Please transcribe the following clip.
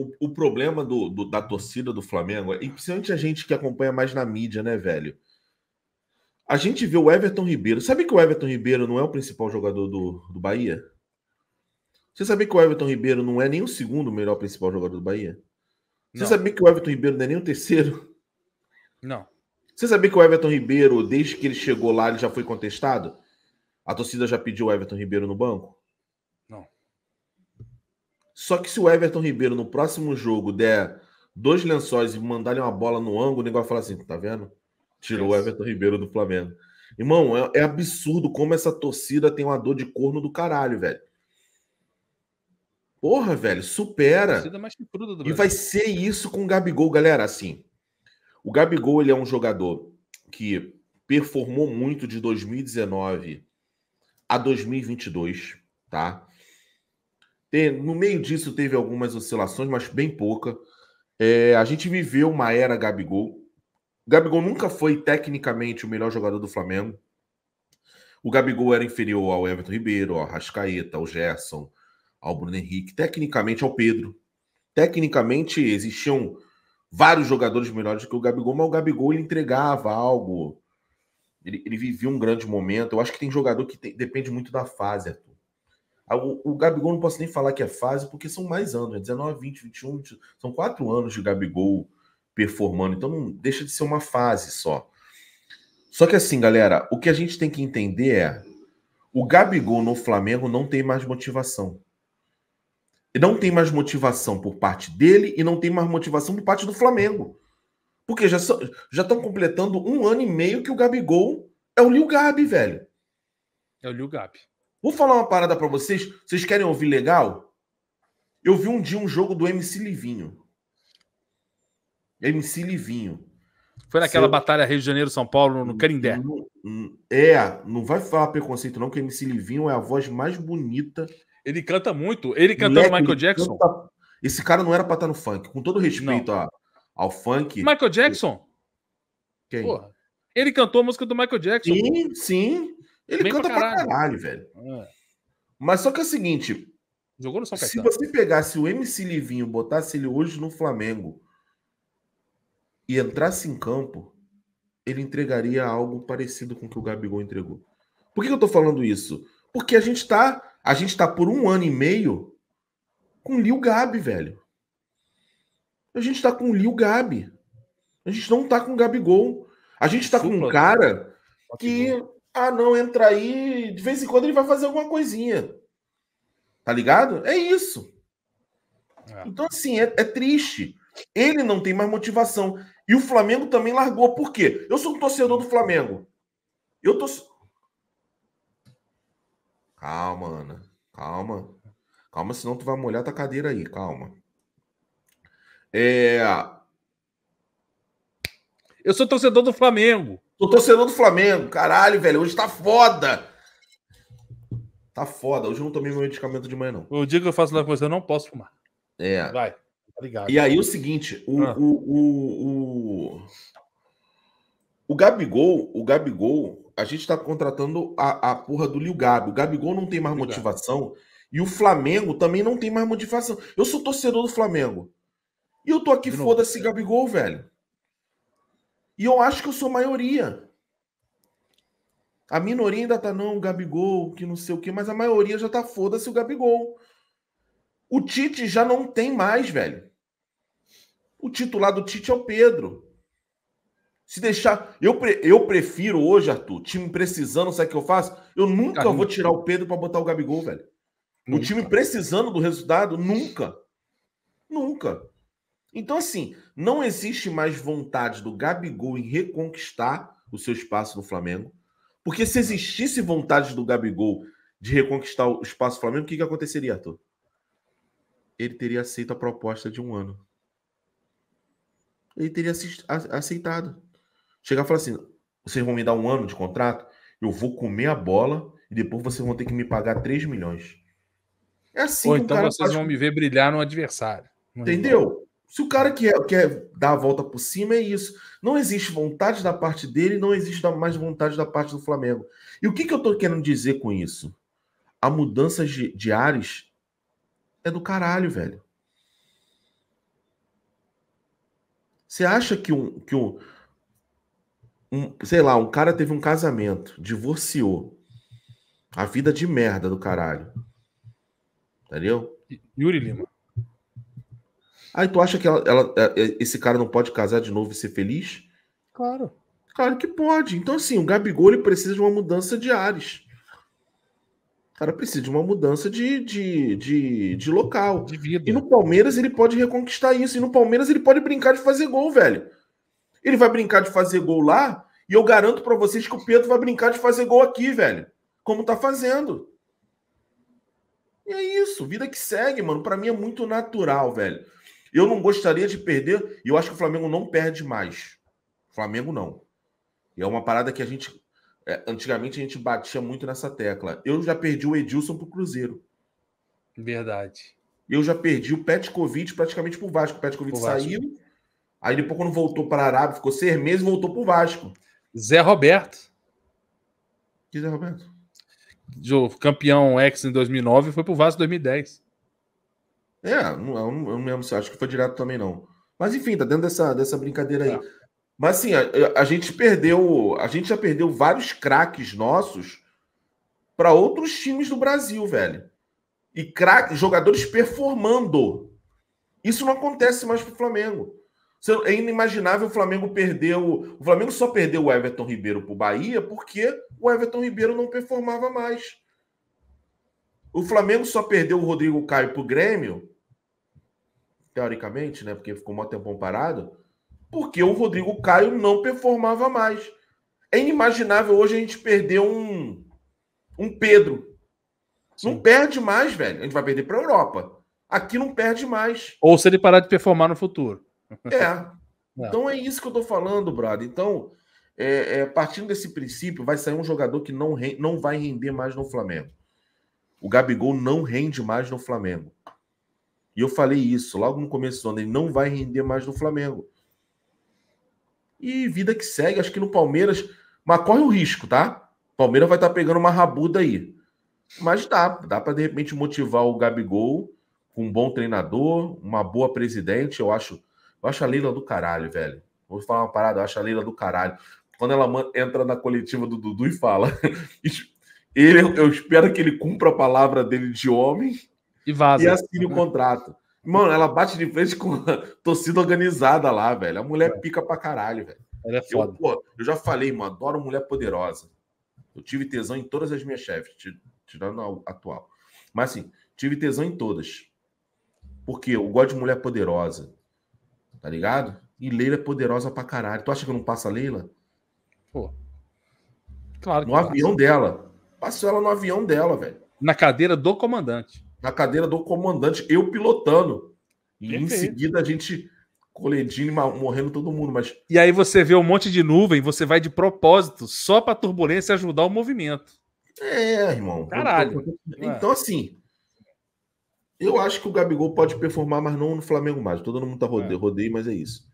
o, o problema do, do, da torcida do Flamengo, e principalmente a gente que acompanha mais na mídia, né, velho? A gente vê o Everton Ribeiro. Sabe que o Everton Ribeiro não é o principal jogador do, do Bahia? Você sabia que o Everton Ribeiro não é nem o segundo melhor principal jogador do Bahia? Você não. sabia que o Everton Ribeiro não é nem o terceiro? Não. Você sabia que o Everton Ribeiro, desde que ele chegou lá, ele já foi contestado? A torcida já pediu o Everton Ribeiro no banco? Só que se o Everton Ribeiro no próximo jogo der dois lençóis e mandar uma bola no ângulo, o negócio fala assim: tá vendo? Tirou o Everton Ribeiro do Flamengo. Irmão, é, é, absurdo como essa torcida tem uma dor de corno do caralho, velho. Porra, velho, supera. e vai ser isso com o Gabigol, galera. Assim, o Gabigol ele é um jogador que performou muito de 2019 a 2022, tá? no meio disso teve algumas oscilações, mas bem pouca. É, a gente viveu uma era Gabigol. Gabigol nunca foi tecnicamente o melhor jogador do Flamengo. O Gabigol era inferior ao Everton Ribeiro, ao Rascaeta, ao Gerson, ao Bruno Henrique, tecnicamente ao Pedro. Tecnicamente existiam vários jogadores melhores que o Gabigol, mas o Gabigol ele entregava algo. Ele, ele vivia um grande momento. Eu acho que tem jogador que tem, depende muito da fase, ah, o, o Gabigol não posso nem falar que é fase, porque são mais anos, né? 19, 20, 21, 20, são quatro anos de Gabigol performando, então não deixa de ser uma fase só. Só que assim, galera, o que a gente tem que entender é o Gabigol no Flamengo não tem mais motivação. E não tem mais motivação por parte dele e não tem mais motivação por parte do Flamengo. Porque já já estão completando um ano e meio que o Gabigol é o Lil Gabi, velho. É o Lil Gabi. Vou falar uma parada para vocês. Vocês querem ouvir legal? Eu vi um dia um jogo do MC Livinho. MC Livinho. Foi naquela Seu... batalha Rio de Janeiro-São Paulo, no Carindé. é, não vai falar preconceito, não, que MC Livinho é a voz mais bonita. Ele canta muito. Ele cantando o Michael Jackson. Canta... Esse cara não era pra estar no funk. Com todo respeito a, ao funk. Michael Jackson? Quem? Porra, ele cantou a música do Michael Jackson. Sim, sim. Ele Bem canta pra caralho, pra caralho velho. É. Mas só que é o seguinte. Jogou no São Se você pegasse o MC Livinho, botasse ele hoje no Flamengo e entrasse em campo, ele entregaria algo parecido com o que o Gabigol entregou. Por que eu tô falando isso? Porque a gente tá, a gente tá por um ano e meio com o Lil Gabi, velho. A gente tá com o Lil Gabi. A gente não tá com Gabigol. A gente tá Supla, com um cara que ah, não, entra aí. De vez em quando ele vai fazer alguma coisinha. Tá ligado? É isso. É. Então, assim, é, é triste. Ele não tem mais motivação. E o Flamengo também largou. Por quê? Eu sou um torcedor do Flamengo. Eu tô. Calma, Ana. Calma. Calma, senão tu vai molhar tua cadeira aí. Calma. É. Eu sou torcedor do Flamengo. Sou torcedor do Flamengo. Caralho, velho. Hoje tá foda. Tá foda. Hoje eu não tomei meu medicamento de manhã, não. O dia que eu faço lá com você, eu não posso fumar. É. Vai. Obrigado. Tá e aí o seguinte, o, ah. o, o, o, o, Gabigol, o Gabigol, a gente tá contratando a, a porra do Lil Gabi. O Gabigol não tem mais motivação e o Flamengo também não tem mais motivação. Eu sou torcedor do Flamengo. E eu tô aqui, foda-se Gabigol, velho. E eu acho que eu sou maioria. A minoria ainda tá, não, o Gabigol, que não sei o quê, mas a maioria já tá foda-se o Gabigol. O Tite já não tem mais, velho. O titular do Tite é o Pedro. Se deixar. Eu, pre... eu prefiro hoje, Arthur, time precisando, sabe o que eu faço? Eu nunca vou tirar o Pedro para botar o Gabigol, velho. Nunca. O time precisando do resultado, nunca. Nunca. Então, assim, não existe mais vontade do Gabigol em reconquistar o seu espaço no Flamengo. Porque se existisse vontade do Gabigol de reconquistar o espaço do Flamengo, o que, que aconteceria, Arthur? Ele teria aceito a proposta de um ano. Ele teria aceitado. Chegar e falar assim: vocês vão me dar um ano de contrato? Eu vou comer a bola e depois vocês vão ter que me pagar 3 milhões. É assim Ou então vocês faz... vão me ver brilhar no adversário. Entendeu? Se o cara quer, quer dar a volta por cima, é isso. Não existe vontade da parte dele, não existe mais vontade da parte do Flamengo. E o que, que eu tô querendo dizer com isso? A mudança de, de ares é do caralho, velho. Você acha que um, que um, um, sei lá, um cara teve um casamento, divorciou. A vida de merda do caralho. Entendeu? Yuri Lima. Aí tu acha que ela, ela, é, é, esse cara não pode casar de novo e ser feliz? Claro. Claro que pode. Então, assim, o Gabigol ele precisa de uma mudança de ares. O cara precisa de uma mudança de, de, de, de local. De vida. E no Palmeiras ele pode reconquistar isso. E no Palmeiras ele pode brincar de fazer gol, velho. Ele vai brincar de fazer gol lá. E eu garanto para vocês que o Pedro vai brincar de fazer gol aqui, velho. Como tá fazendo. E é isso. Vida que segue, mano. Para mim é muito natural, velho. Eu não gostaria de perder, e eu acho que o Flamengo não perde mais. Flamengo não. E é uma parada que a gente. É, antigamente a gente batia muito nessa tecla. Eu já perdi o Edilson pro Cruzeiro. Verdade. Eu já perdi o Petkovic praticamente pro Vasco. O Petkovic o saiu. Vasco. Aí depois, quando voltou para a Arábia, ficou seis meses e voltou pro Vasco. Zé Roberto. Que Zé Roberto? Campeão ex em 2009 foi pro Vasco em 2010. É, não, eu não lembro se acho que foi direto também, não. Mas enfim, tá dentro dessa, dessa brincadeira aí. É. Mas assim, a, a, gente perdeu. A gente já perdeu vários craques nossos para outros times do Brasil, velho. E craque, jogadores performando. Isso não acontece mais pro Flamengo. É inimaginável o Flamengo perdeu. O Flamengo só perdeu o Everton Ribeiro pro Bahia porque o Everton Ribeiro não performava mais. O Flamengo só perdeu o Rodrigo Caio pro Grêmio, teoricamente, né? Porque ficou um tempão parado, porque o Rodrigo Caio não performava mais. É inimaginável hoje a gente perder um, um Pedro. Sim. Não perde mais, velho. A gente vai perder para a Europa. Aqui não perde mais. Ou se ele parar de performar no futuro. É. é. Então é isso que eu tô falando, brother. Então, é, é, partindo desse princípio, vai sair um jogador que não, não vai render mais no Flamengo. O Gabigol não rende mais no Flamengo. E eu falei isso logo no começo do ano, ele não vai render mais no Flamengo. E vida que segue, acho que no Palmeiras, mas corre o risco, tá? Palmeiras vai estar tá pegando uma rabuda aí. Mas dá, dá para de repente motivar o Gabigol com um bom treinador, uma boa presidente, eu acho, eu acho a Leila do caralho, velho. Vou falar uma parada, eu acho a Leila do caralho. Quando ela entra na coletiva do Dudu e fala, Ele, eu espero que ele cumpra a palavra dele de homem e, vaza. e assine o contrato. Mano, ela bate de frente com a torcida organizada lá, velho. A mulher é. pica pra caralho, velho. Ela é foda. Eu, pô, eu já falei, mano, adoro mulher poderosa. Eu tive tesão em todas as minhas chefes, tirando a atual. Mas assim, tive tesão em todas. Porque eu gosto de mulher poderosa. Tá ligado? E Leila é poderosa pra caralho. Tu acha que eu não passo a Leila? Pô. Claro que No avião passa. dela. Passou ela no avião dela, velho. Na cadeira do comandante. Na cadeira do comandante, eu pilotando. E em seguida a gente e morrendo todo mundo, mas... E aí você vê um monte de nuvem, você vai de propósito, só pra turbulência ajudar o movimento. É, irmão. Caralho. Então, é. então assim, eu acho que o Gabigol pode performar, mas não no Flamengo mais. Todo mundo tá rodeio, é. rodeio mas é isso.